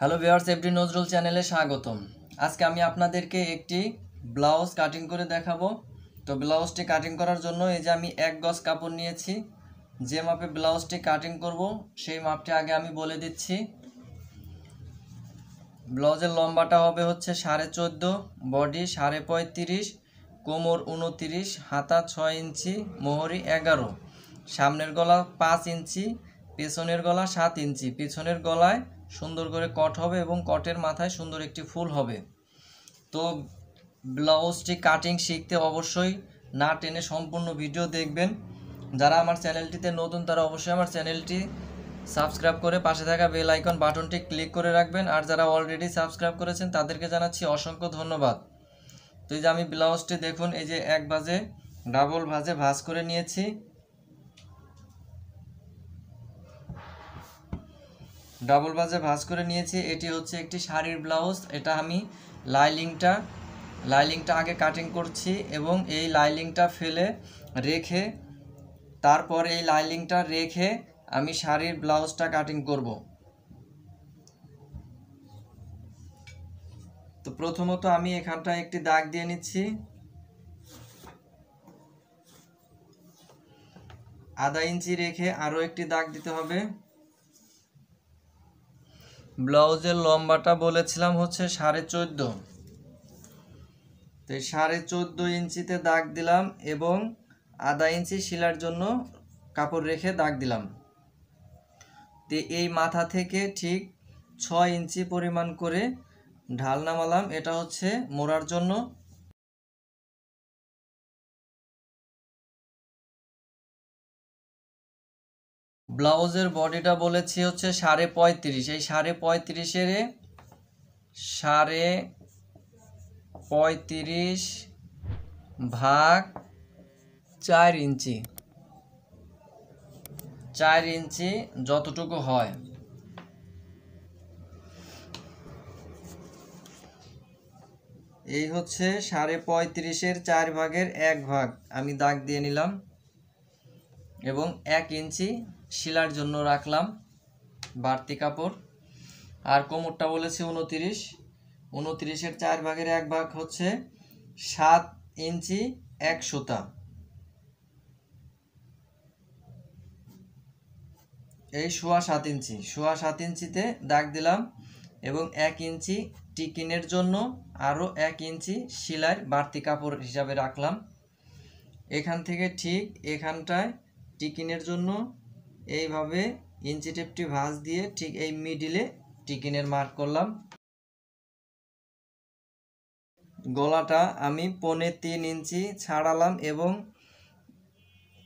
hello viewers FD Nazrul চ্যানেলে স্বাগতম আজকে আমি আপনাদেরকে একটি ব্লাউজ কাটিং করে দেখাবো তো ব্লাউজটি কাটিং করার জন্য এই যে আমি এক গজ কাপড় নিয়েছি যে মাপে ব্লাউজটি কাটিং করব সেই মাপটি আগে আমি বলে দিচ্ছি ব্লাউজের লম্বাটা হবে হচ্ছে সাড়ে চোদ্দো বডি সাড়ে পঁয়ত্রিশ কোমর উনতিরিশ হাতা ছয় ইঞ্চি মোহরি এগারো সামনের গলা পাঁচ ইঞ্চি পেছনের গলা সাত ইঞ্চি পেছনের গলায় সুন্দর করে কট হবে এবং কটের মাথায় সুন্দর একটি ফুল হবে তো ব্লাউজটি কাটিং শিখতে অবশ্যই না টেনে সম্পূর্ণ ভিডিও দেখবেন যারা আমার চ্যানেলটিতে নতুন তারা অবশ্যই আমার চ্যানেলটি সাবস্ক্রাইব করে পাশে থাকা বেল আইকন বাটনটি ক্লিক করে রাখবেন আর যারা অলরেডি সাবস্ক্রাইব করেছেন তাদেরকে জানাচ্ছি অসংখ্য ধন্যবাদ তো এই যে আমি ব্লাউজটি দেখুন এই যে এক বাজে ডাবল ভাজে ভাজ করে নিয়েছি ডাবল বাজে ভাজ করে নিয়েছি এটি হচ্ছে একটি শাড়ির ব্লাউজ এটা আমি লাইলিংটা লাইলিংটা আগে কাটিং করছি এবং এই লাইলিংটা ফেলে রেখে তারপর এই লাইলিংটা রেখে আমি শাড়ির ব্লাউজটা কাটিং করব তো প্রথমত আমি এখানটা একটি দাগ দিয়ে নিচ্ছি আধা ইঞ্চি রেখে আরও একটি দাগ দিতে হবে ব্লাউজের লম্বাটা বলেছিলাম হচ্ছে সাড়ে চোদ্দ তো সাড়ে চোদ্দ ইঞ্চিতে দাগ দিলাম এবং আধা ইঞ্চি শিলার জন্য কাপড় রেখে দাগ দিলাম তো এই মাথা থেকে ঠিক ছয় ইঞ্চি পরিমাণ করে ঢাল নামালাম এটা হচ্ছে মোড়ার জন্য ব্লাউজের বডিটা বলেছি হচ্ছে সাড়ে পঁয়ত্রিশ এই সাড়ে পঁয়ত্রিশের সাড়ে পঁয়ত্রিশ ভাগ চার ইঞ্চি চার ইঞ্চি যতটুকু হয় এই হচ্ছে সাড়ে পঁয়ত্রিশের চার ভাগের এক ভাগ আমি দাগ দিয়ে নিলাম এবং এক ইঞ্চি শিলার জন্য রাখলাম বাড়তি কাপড় আর কোমরটা বলেছি উনতিরিশ উনতিরিশের চার ভাগের এক ভাগ হচ্ছে সাত ইঞ্চি এক সুতা এই শোয়া সাত ইঞ্চি শোয়া সাত ইঞ্চিতে দাগ দিলাম এবং এক ইঞ্চি টিকিনের জন্য আরও এক ইঞ্চি সেলাইয়ের বাড়তি কাপড় হিসাবে রাখলাম এখান থেকে ঠিক এখানটায় টিকিনের জন্য এইভাবে ইঞ্চি ভাঁজ দিয়ে ঠিক এই মিডিলে টিকিনের মার্ক করলাম গলাটা আমি পনে তিন ইঞ্চি ছাড়ালাম এবং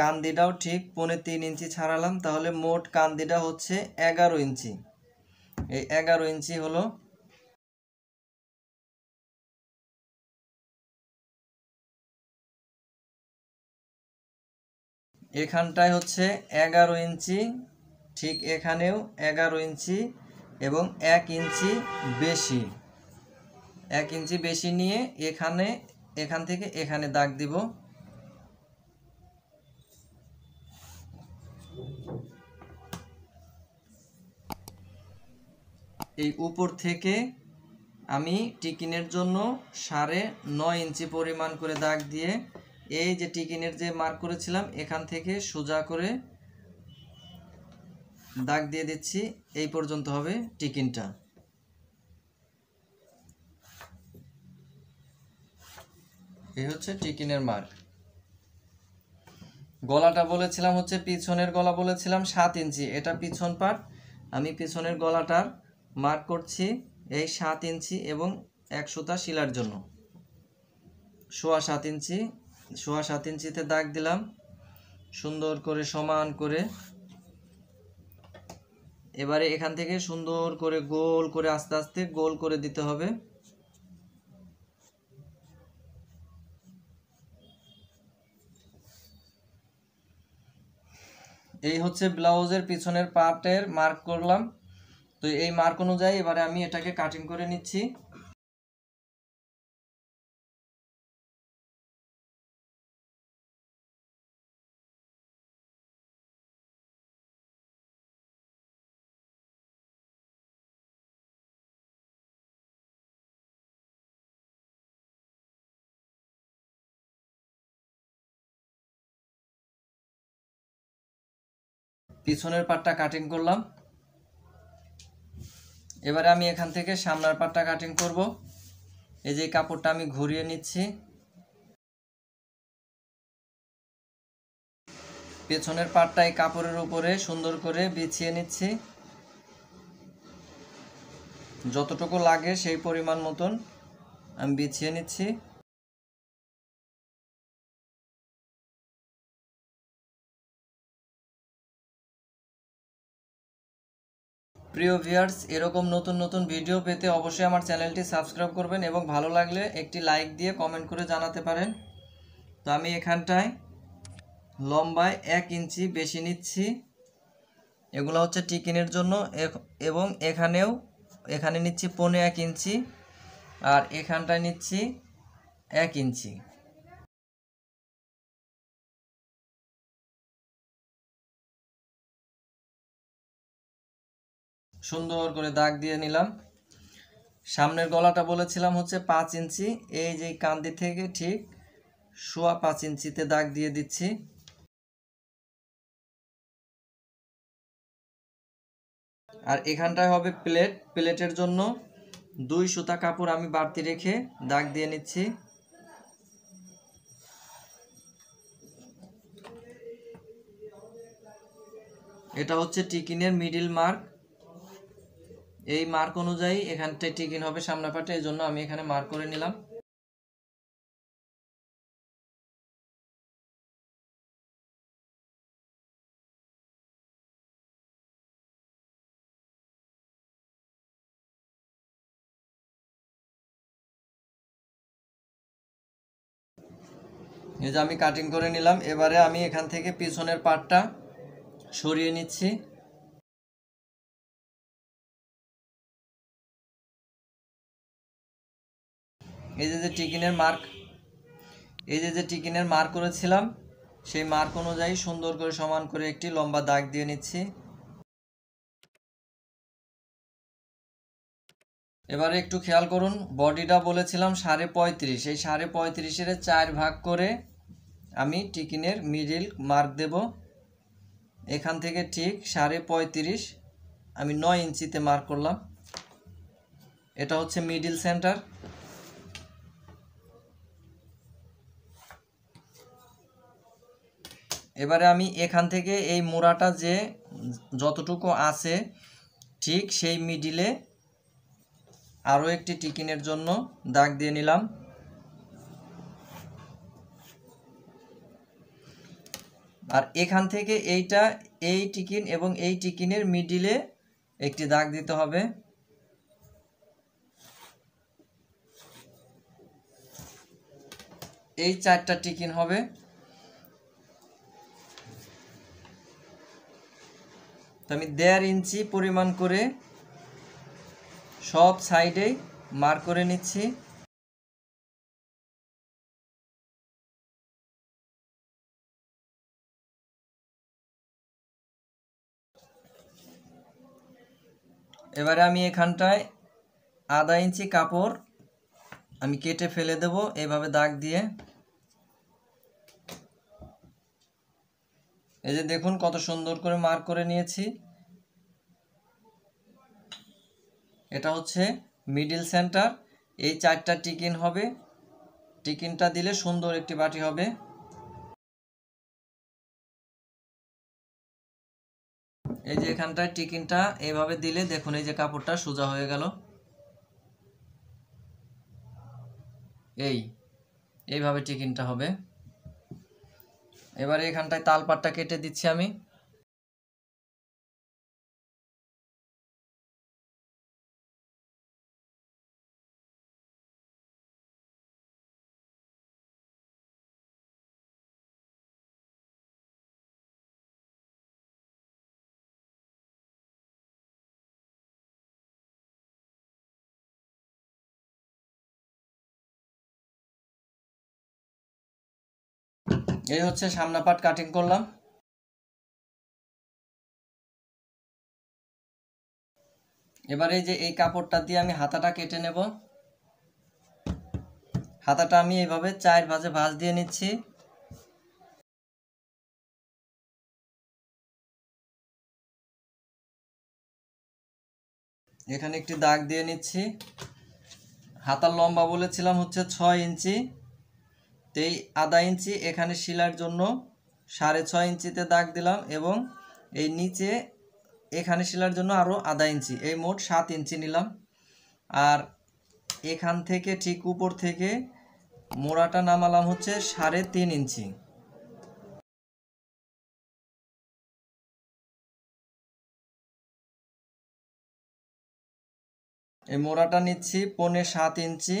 কান্দিটাও ঠিক পনে তিন ইঞ্চি ছাড়ালাম তাহলে মোট কান্দিটা হচ্ছে এগারো ইঞ্চি এই এগারো ইঞ্চি হলো এখানটায় হচ্ছে এগারো ইঞ্চি ঠিক এখানেও এগারো ইঞ্চি এবং এক ইঞ্চি বেশি এক ইঞ্চি বেশি নিয়ে এখানে এখান থেকে এখানে দাগ দিব এই উপর থেকে আমি টিকিনের জন্য সাড়ে নয় ইঞ্চি পরিমাণ করে দাগ দিয়ে এই যে টিকিনের যে মার্ক করেছিলাম এখান থেকে সোজা করে দাগ দিয়ে দিচ্ছি এই পর্যন্ত হবে টিকিনটা এই হচ্ছে টিকিনের মার্ক গলাটা বলেছিলাম হচ্ছে পিছনের গলা বলেছিলাম সাত ইঞ্চি এটা পিছন পার্ট আমি পিছনের গলাটার মার্ক করছি এই সাত ইঞ্চি এবং এক সুতা শিলার জন্য সোয়া সাত ইঞ্চি সোয়া সাত ইঞ্চিতে দাগ দিলাম সুন্দর করে সমান করে এবারে এখান থেকে সুন্দর করে গোল করে আস্তে আস্তে গোল করে দিতে হবে এই হচ্ছে ব্লাউজের পিছনের পার্টের মার্ক করলাম তো এই মার্ক অনুযায়ী এবারে আমি এটাকে কাটিং করে নিচ্ছি পিছনের পাটটা কাটিং করলাম এবারে আমি এখান থেকে সামনের পাটটা কাটিং করব এই যে কাপড়টা আমি ঘুরিয়ে নিচ্ছি পেছনের পাটটা এই কাপড়ের উপরে সুন্দর করে বিছিয়ে নিচ্ছি যতটুকু লাগে সেই পরিমাণ মতন আমি বিছিয়ে নিচ্ছি প্রিয় ভিউয়ার্স এরকম নতুন নতুন ভিডিও পেতে অবশ্যই আমার চ্যানেলটি সাবস্ক্রাইব করবেন এবং ভালো লাগলে একটি লাইক দিয়ে কমেন্ট করে জানাতে পারেন তো আমি এখানটায় লম্বায় এক ইঞ্চি বেশি নিচ্ছি এগুলো হচ্ছে টিকিনের জন্য এবং এখানেও এখানে নিচ্ছি পনে এক ইঞ্চি আর এখানটায় নিচ্ছি এক ইঞ্চি সুন্দর করে দাগ দিয়ে নিলাম সামনের গলাটা বলেছিলাম হচ্ছে পাঁচ ইঞ্চি এই যে কান্দি থেকে ঠিক শোয়া পাঁচ ইঞ্চিতে দাগ দিয়ে দিচ্ছি আর এখানটায় হবে প্লেট প্লেটের জন্য দুই সুতা কাপড় আমি বাড়তি রেখে দাগ দিয়ে নিচ্ছি এটা হচ্ছে টিকিনের মিডিল মার্ক এই মার্ক অনুযায়ী এখানটায় টিকিন হবে সামনা পাটে এই জন্য আমি এখানে মার্ক করে নিলাম এই যে আমি কাটিং করে নিলাম এবারে আমি এখান থেকে পিছনের পাটটা সরিয়ে নিচ্ছি এই যে যে টিকিনের মার্ক এই যে যে টিকিনের মার্ক করেছিলাম সেই মার্ক অনুযায়ী সুন্দর করে সমান করে একটি লম্বা দাগ দিয়ে নিচ্ছি এবারে একটু খেয়াল করুন বডিটা বলেছিলাম সাড়ে পঁয়ত্রিশ এই সাড়ে পঁয়ত্রিশের চার ভাগ করে আমি টিকিনের মিডিল মার্ক দেব এখান থেকে ঠিক সাড়ে পঁয়ত্রিশ আমি নয় ইঞ্চিতে মার্ক করলাম এটা হচ্ছে মিডিল সেন্টার এবারে আমি এখান থেকে এই মোড়াটা যে যতটুকু আছে ঠিক সেই মিডিলে আরও একটি টিকিনের জন্য দাগ দিয়ে নিলাম আর এখান থেকে এইটা এই টিকিন এবং এই টিকিনের মিডিলে একটি দাগ দিতে হবে এই চারটা টিকিন হবে তো আমি দেড় ইঞ্চি পরিমাণ করে সব সাইডেই মার করে নিচ্ছি এবারে আমি এখানটায় আধা ইঞ্চি কাপড় আমি কেটে ফেলে দেব এভাবে দাগ দিয়ে এই যে দেখুন কত সুন্দর করে মার্ক করে নিয়েছি এটা হচ্ছে মিডিল সেন্টার এই চারটা টিকিন হবে টিকিনটা দিলে সুন্দর একটি বাটি হবে এই যে এখানটায় টিকিনটা এভাবে দিলে দেখুন এই যে কাপড়টা সোজা হয়ে গেল এই এইভাবে টিকিনটা হবে এবারে এখানটায় তালপাটটা কেটে দিচ্ছি আমি এই হচ্ছে সামনা পাট কাটিং করলাম এবারে যে এই কাপড়টা দিয়ে আমি হাতাটা কেটে নেব হাতাটা আমি এইভাবে চায়ের ভাজে ভাঁজ দিয়ে নিচ্ছি এখানে একটি দাগ দিয়ে নিচ্ছি হাতার লম্বা বলেছিলাম হচ্ছে ছয় ইঞ্চি তো এই আধা ইঞ্চি এখানে শিলার জন্য সাড়ে ছয় ইঞ্চিতে দাগ দিলাম এবং এই নিচে এখানে শিলার জন্য আরও আধা ইঞ্চি এই মোট সাত ইঞ্চি নিলাম আর এখান থেকে ঠিক উপর থেকে মোড়াটা নামালাম হচ্ছে সাড়ে তিন ইঞ্চি এই মোড়াটা নিচ্ছি পনে সাত ইঞ্চি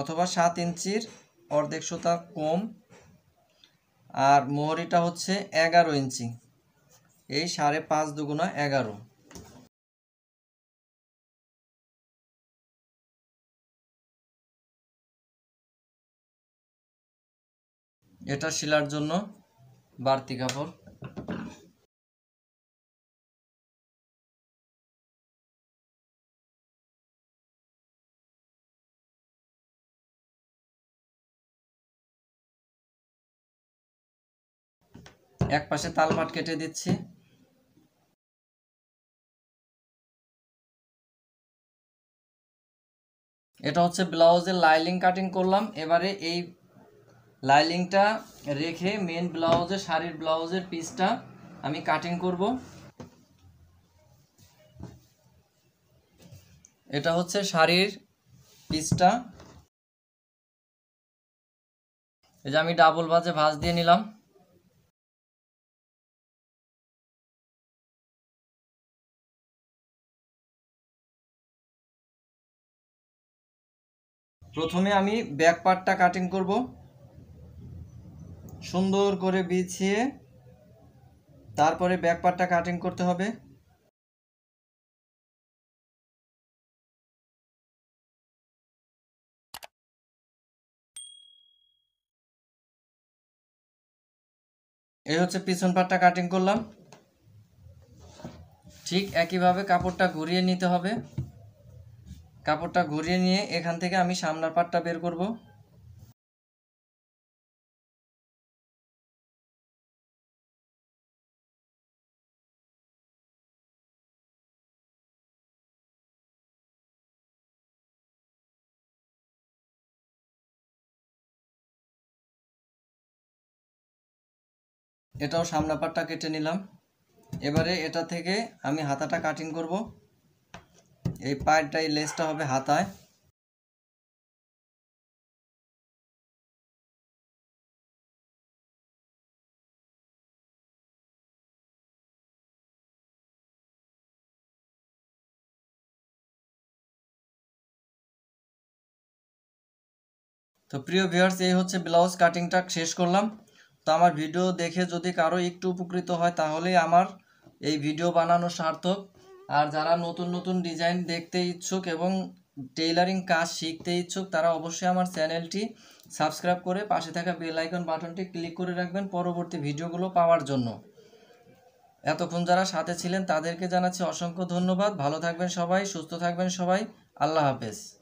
অথবা সাত ইঞ্চির অর্ধেক শতা কম আর মোহরিটা হচ্ছে এগারো ইঞ্চি এই সাড়ে পাঁচ দুগুণা এগারো এটা শিলার জন্য বাড়তি কাপড় এক পাশে তালপাট কেটে দিচ্ছি এটা হচ্ছে ব্লাউজের লাইলিং কাটিং করলাম এবারে এই লাইলিংটা রেখে মেন ব্লাউজে শাড়ির ব্লাউজের পিসটা আমি কাটিং করব এটা হচ্ছে শাড়ির পিসটা এই যে আমি ডাবল বাজে ভাঁজ দিয়ে নিলাম প্রথমে আমি ব্যাক পার্টটা কাটিং করব সুন্দর করে বিছিয়ে তারপরে ব্যাক পার্টটা কাটিং করতে হবে এই হচ্ছে পিছন পাটটা কাটিং করলাম ঠিক একইভাবে কাপড়টা ঘুরিয়ে নিতে হবে কাপড়টা ঘুরিয়ে নিয়ে এখান থেকে আমি সামনের পাটটা বের করব এটাও সামনা পাটটা কেটে নিলাম এবারে এটা থেকে আমি হাতাটা কাটিং করব এই পায়েরটা এই লেসটা হবে হাতায় তো প্রিয় ভিউয়ার্স এই হচ্ছে ব্লাউজ কাটিংটা শেষ করলাম তো আমার ভিডিও দেখে যদি কারো একটু উপকৃত হয় তাহলে আমার এই ভিডিও বানানো সার্থক আর যারা নতুন নতুন ডিজাইন দেখতে ইচ্ছুক এবং টেইলারিং কাজ শিখতে ইচ্ছুক তারা অবশ্যই আমার চ্যানেলটি সাবস্ক্রাইব করে পাশে থাকা বেল আইকন বাটনটি ক্লিক করে রাখবেন পরবর্তী ভিডিওগুলো পাওয়ার জন্য এতক্ষণ যারা সাথে ছিলেন তাদেরকে জানাচ্ছি অসংখ্য ধন্যবাদ ভালো থাকবেন সবাই সুস্থ থাকবেন সবাই আল্লাহ হাফেজ